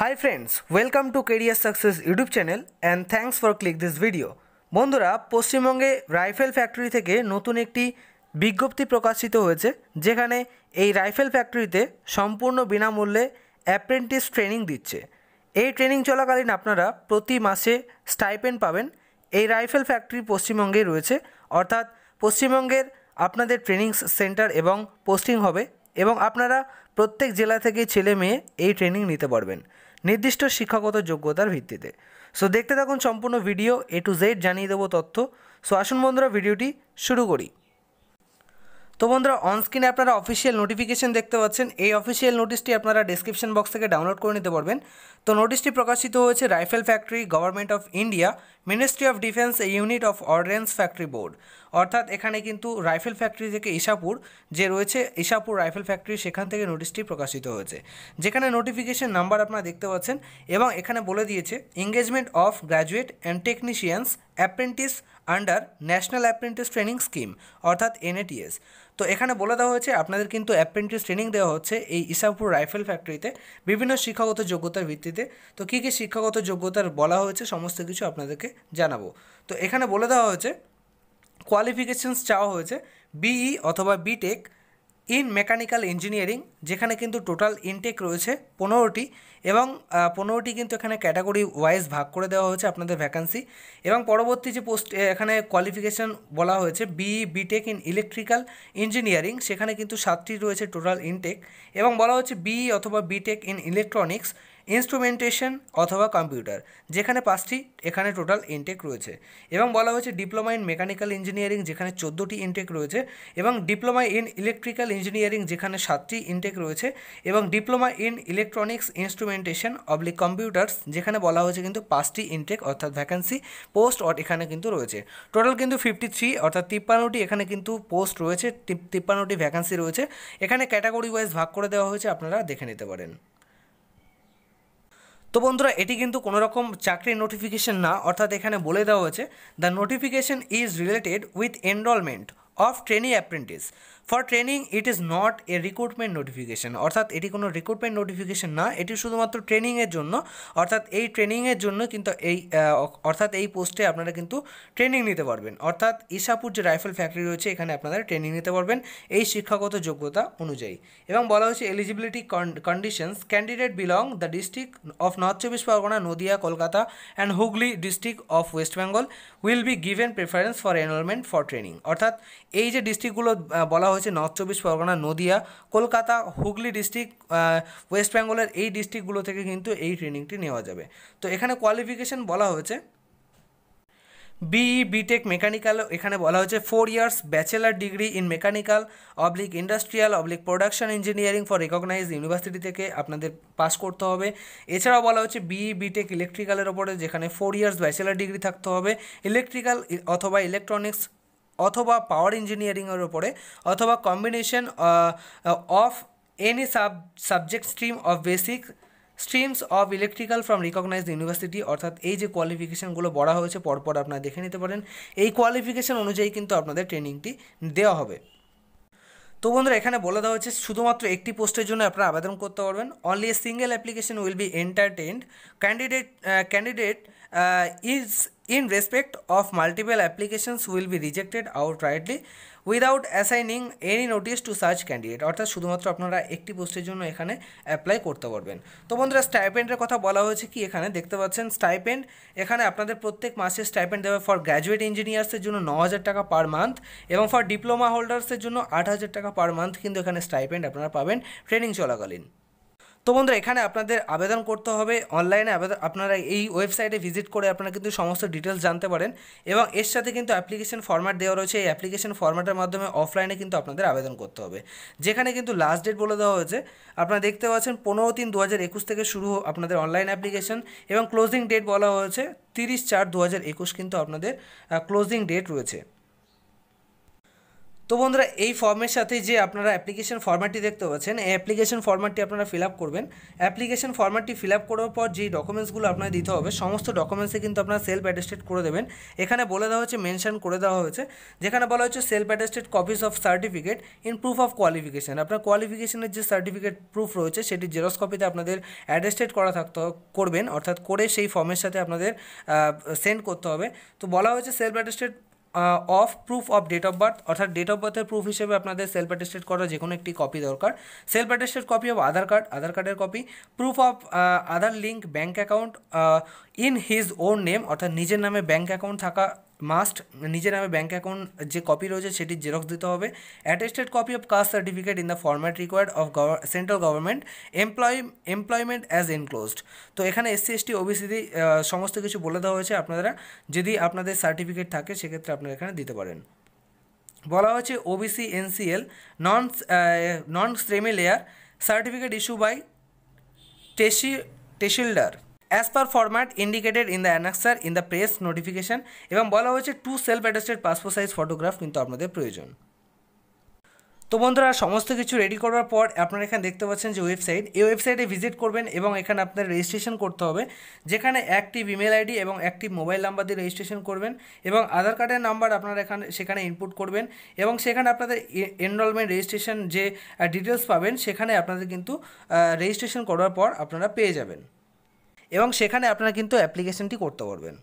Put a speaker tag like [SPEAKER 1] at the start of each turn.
[SPEAKER 1] high friends welcome to career success YouTube channel and thanks for click this video বন্ধুরা পশ্চিমবঙ্গে rifle factory থেকে নতুন একটি বিজ্ঞপ্তি প্রকাশিত হয়েছে যেখানে এই রাইফেল ফ্যাক্টরিতে সম্পূর্ণ বিনামূল্যে অ্যাপ্রেন্টিস ট্রেনিং দিচ্ছে এই ট্রেনিং চলাকালীন আপনারা প্রতি মাসে স্টাইপেন্ড পাবেন এই রাইফেল ফ্যাক্টরি পশ্চিমবঙ্গে রয়েছে অর্থাৎ পশ্চিমবঙ্গের আপনাদের ট্রেনিং সেন্টার এবং পোস্টিং হবে এবং আপনারা প্রত্যেক জেলা থেকে ছেলে মেয়ে এই ট্রেনিং নিতে পারবেন নির্দিষ্ট শিক্ষাগত যোগ্যতার ভিত্তিতে সো দেখতে থাকুন সম্পূর্ণ ভিডিও এ টু জেড জানিয়ে দেবো তথ্য সো আসুন বন্ধুরা ভিডিওটি শুরু করি তো বন্ধুরা অনস্ক্রিনে আপনারা অফিসিয়াল নোটিফিকেশন দেখতে পাচ্ছেন এই অফিসিয়াল নোটিশটি আপনারা ডিসক্রিপশন বক্স থেকে ডাউনলোড করে নিতে পারবেন তো নোটিশটি প্রকাশিত হয়েছে rifle factory government of India ministry of defence unit of ordnance factory board অর্থাৎ এখানে কিন্তু রাইফেল ফ্যাক্টরি থেকে ইশাপুর যে রয়েছে ইশাপুর রাইফেল ফ্যাক্টরি সেখান থেকে নোটিশটি প্রকাশিত হয়েছে যেখানে নোটিফিকেশন নাম্বার আপনারা দেখতে পাচ্ছেন এবং এখানে বলে দিয়েছে engagement of graduate and technicians apprentice under national apprentice training scheme অর্থাৎ এনএটিএস তো এখানে বলে দেওয়া হয়েছে আপনাদের কিন্তু অ্যাপ্রেন্টিস ট্রেনিং দেওয়া হচ্ছে এই ইসাপুর রাইফেল ফ্যাক্টরিতে বিভিন্ন শিক্ষাগত যোগ্যতার ভিত্তিতে তো কী কী শিক্ষাগত যোগ্যতার বলা হয়েছে সমস্ত কিছু আপনাদেরকে জানাবো তো এখানে বলে দেওয়া হয়েছে কোয়ালিফিকেশানস চাওয়া হয়েছে বিই e অথবা বিটেক ইন মেকানিক্যাল ইঞ্জিনিয়ারিং যেখানে কিন্তু টোটাল ইনটেক রয়েছে পনেরোটি এবং পনেরোটি কিন্তু এখানে ক্যাটাগরি ওয়াইজ ভাগ করে দেওয়া হয়েছে আপনাদের ভ্যাকান্সি এবং পরবর্তী যে পোস্ট এখানে কোয়ালিফিকেশান বলা হয়েছে BE BTech in electrical engineering সেখানে কিন্তু সাতটি রয়েছে টোটাল ইনটেক এবং বলা হচ্ছে বিই অথবা বিটেক ইন ইলেকট্রনিক্স ইনস্ট্রুমেন্টেশন অথবা কম্পিউটার যেখানে পাঁচটি এখানে টোটাল ইনটেক রয়েছে এবং বলা হয়েছে ডিপ্লোমা ইন মেকানিক্যাল ইঞ্জিনিয়ারিং যেখানে চোদ্দোটি ইনটেক রয়েছে এবং ডিপ্লোমা ইন ইলেকট্রিক্যাল ইঞ্জিনিয়ারিং যেখানে সাতটি ইনটেক রয়েছে এবং diploma in electronics instrumentation oblique computers যেখানে বলা হয়েছে কিন্তু পাঁচটি ইনটেক অর্থাৎ ভ্যাকেন্সি পোস্ট অট এখানে কিন্তু রয়েছে টোটাল কিন্তু ফিফটি থ্রি অর্থাৎ তিপ্পান্নটি এখানে কিন্তু পোস্ট রয়েছে তিপ্পান্নটি ভ্যাকান্সি রয়েছে এখানে ক্যাটাগরি ওয়াইজ ভাগ করে দেওয়া হয়েছে আপনারা দেখে নিতে পারেন তো বন্ধুরা এটি কিন্তু কোনো রকম চাকরির নোটিফিকেশন না অর্থাৎ এখানে বলে দেওয়া হয়েছে the notification is related with enrolment of training apprentice for training it is not a recruitment notification অর্থাৎ এটি কোনো রিক্রুটমেন্ট নোটিফিকেশান না এটি শুধুমাত্র ট্রেনিংয়ের জন্য অর্থাৎ এই ট্রেনিংয়ের জন্য কিন্তু এই অর্থাৎ এই পোস্টে আপনারা কিন্তু ট্রেনিং নিতে পারবেন অর্থাৎ ইশাপুর যে রাইফেল ফ্যাক্টরি রয়েছে এখানে আপনারা ট্রেনিং নিতে পারবেন এই শিক্ষাগত যোগ্যতা অনুযায়ী এবং বলা হয়েছে eligibility conditions candidate belong the district of North চব্বিশ Pargana Nadia Kolkata and Hooghly district of West Bengal will be given preference for enrolment for training অর্থাৎ এই যে ডিস্ট্রিক্টগুলো বলা হয়েছে নর্থ চব্বিশ পরগনা নদিয়া কলকাতা হুগলি ডিস্ট্রিক্ট ওয়েস্ট বেঙ্গলের এই ডিস্ট্রিক্টগুলো থেকে কিন্তু এই ট্রেনিংটি নেওয়া যাবে তো এখানে কোয়ালিফিকেশান বলা হয়েছে বিই বিটেক মেকানিক্যাল এখানে বলা হয়েছে four years bachelor degree in mechanical oblique industrial oblique production engineering for recognise university থেকে আপনাদের পাস করতে হবে এছাড়াও বলা হচ্ছে বিই বিটেক ইলেকট্রিক্যালের ওপরে যেখানে ফোর ইয়ার্স ব্যাচেলার ডিগ্রি থাকতে হবে ইলেকট্রিক্যাল অথবা ইলেকট্রনিক্স অথবা পাওয়ার ইঞ্জিনিয়ারিংয়ের ওপরে অথবা combination of any sub subject stream of basic streams of electrical from recognised university অর্থাৎ এই যে কোয়ালিফিকেশানগুলো বড়া হয়েছে পরপর আপনারা দেখে নিতে পারেন এই কোয়ালিফিকেশান অনুযায়ী কিন্তু আপনাদের ট্রেনিংটি দেওয়া হবে তো বন্ধুরা এখানে বলে দেওয়া হচ্ছে শুধুমাত্র একটি পোস্টের জন্য আপনারা আবেদন করতে পারবেন only a single application will be entertained candidate candidate uh, is in respect of multiple applications will be rejected outrightly without assigning any notice to search candidate অর্থাৎ শুধুমাত্র আপনারা একটি পোস্টের জন্য এখানে অ্যাপ্লাই করতে পারবেন তো বন্ধুরা স্টাইপেন্ডের কথা বলা হয়েছে কি এখানে দেখতে পাচ্ছেন স্টাইপেন্ড এখানে আপনাদের প্রত্যেক মাসে স্টাইপেন্ড দেবে ফর গ্র্যাজুয়েট ইঞ্জিনিয়ার্সের জন্য ন হাজার টাকা পার মান্থ এবং ফর ডিপ্লোমা হোল্ডার্সের জন্য আট হাজার টাকা পার মান্থ কিন্তু এখানে স্টাইপেন্ড আপনারা পাবেন ট্রেনিং চলাকালীন তো বন্ধুরা এখানে আপনাদের আবেদন করতে হবে অনলাইনে আবেদন আপনারা এই ওয়েবসাইটে ভিজিট করে আপনারা কিন্তু সমস্ত ডিটেলস জানতে পারেন এবং এর সাথে কিন্তু অ্যাপ্লিকেশন ফর্ম্যাট দেওয়া রয়েছে এই অ্যাপ্লিকেশন ফর্ম্যাটের মাধ্যমে অফলাইনে কিন্তু আপনাদের আবেদন করতে হবে যেখানে কিন্তু লাস্ট ডেট বলে দেওয়া হয়েছে আপনারা দেখতে পাচ্ছেন পনেরো তিন দু হাজার একুশ থেকে শুরু আপনাদের অনলাইন অ্যাপ্লিকেশন এবং ক্লোজিং ডেট বলা হয়েছে তিরিশ চার দু হাজার একুশ কিন্তু আপনাদের ক্লোজিং ডেট রয়েছে তো বন্ধুরা এই ফর্মের সাথে যে আপনারা অ্যাপ্লিকেশন ফর্ম্যাটটি দেখতে পাচ্ছেন এই অ্যাপ্লিকেশন ফর্ম্যাটটি আপনারা ফিল আপ করবেন অ্যাপ্লিকেশন ফর্ম্যাটটি ফিল আপ করার পর যেই ডকুমেন্টসগুলো আপনার দিতে হবে সমস্ত ডকুমেন্টসে কিন্তু আপনার সেলফ অ্যাটেস্টেড করে দেবেন এখানে বলে দেওয়া হচ্ছে মেনশন করে দেওয়া হয়েছে যেখানে বলা হয়েছে self attested copies of certificate in proof of qualification আপনার কোয়ালিফিকেশনের যে সার্টিফিকেট প্রুফ রয়েছে সেটি জেরক্স কপিতে আপনাদের অ্যাটেস্টেড করা থাকতে করবেন অর্থাৎ করে সেই ফর্মের সাথে আপনাদের সেন্ড করতে হবে তো বলা হয়েছে self attested of proof of date of birth অর্থাৎ ডেট অফ বার্থের প্রুফ হিসেবে আপনাদের সেলফ অ্যাটেস্টেড করা যে কোনো একটি কপি দরকার self attested copy of Aadhaar card Aadhaar কার্ডের copy proof of Aadhaar link bank account in his own name অর্থাৎ নিজের নামে ব্যাঙ্ক অ্যাকাউন্ট থাকা মাস্ট নিজের নামে ব্যাঙ্ক অ্যাকাউন্ট যে কপি রয়েছে সেটি জেরক্স দিতে হবে attested copy of caste certificate in the format required of central government employ employment as enclosed তো এখানে এসসি এসটি ওবিসিতে সমস্ত কিছু বলে দেওয়া হয়েছে আপনারা যদি আপনাদের সার্টিফিকেট থাকে সেক্ষেত্রে আপনারা এখানে দিতে পারেন বলা হয়েছে OBC NCL non non creamy layer certificate issue by টেসি tehsildar as per format indicated in the annexure in the press notification এবং বলা হয়েছে two self attested passport size photograph কিন্তু আপনাদের প্রয়োজন তো বন্ধুরা সমস্ত কিছু রেডি করার পর আপনারা এখানে দেখতে পাচ্ছেন যে ওয়েবসাইট এই ওয়েবসাইটে ভিজিট করবেন এবং এখানে আপনার রেজিস্ট্রেশন করতে হবে যেখানে অ্যাক্টিভ ইমেল আইডি এবং অ্যাক্টিভ মোবাইল নাম্বার দিয়ে রেজিস্ট্রেশন করবেন এবং আধার কার্ডের নাম্বার আপনারা এখানে সেখানে ইনপুট করবেন এবং সেখানে আপনাদের এনরোলমেন্ট রেজিস্ট্রেশন যে ডিটেলস পাবেন সেখানে আপনাদের কিন্তু রেজিস্ট্রেশন করার পর আপনারা পেয়ে যাবেন এবং সেখানে আপনারা কিন্তু অ্যাপ্লিকেশনটি করতে পারবেন